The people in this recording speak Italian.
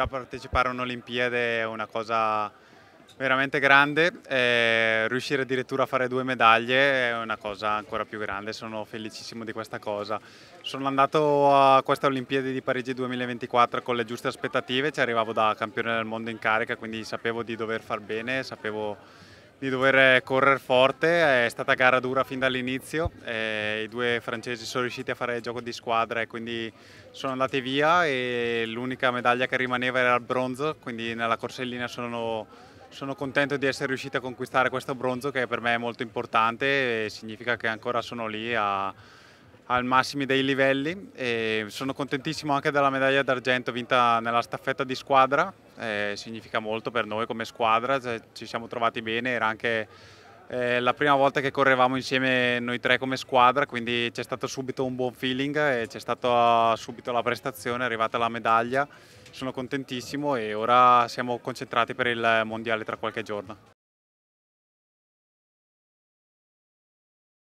già partecipare a un'Olimpiade è una cosa veramente grande, eh, riuscire addirittura a fare due medaglie è una cosa ancora più grande, sono felicissimo di questa cosa. Sono andato a questa Olimpiade di Parigi 2024 con le giuste aspettative, ci arrivavo da campione del mondo in carica, quindi sapevo di dover far bene, sapevo di dover eh, correre forte, è stata gara dura fin dall'inizio, eh, i due francesi sono riusciti a fare il gioco di squadra e quindi sono andati via e l'unica medaglia che rimaneva era il bronzo, quindi nella corsellina sono, sono contento di essere riuscito a conquistare questo bronzo che per me è molto importante e significa che ancora sono lì a, al massimo dei livelli e sono contentissimo anche della medaglia d'argento vinta nella staffetta di squadra eh, significa molto per noi come squadra, cioè, ci siamo trovati bene, era anche eh, la prima volta che correvamo insieme noi tre come squadra, quindi c'è stato subito un buon feeling e c'è stata subito la prestazione, è arrivata la medaglia, sono contentissimo e ora siamo concentrati per il mondiale tra qualche giorno.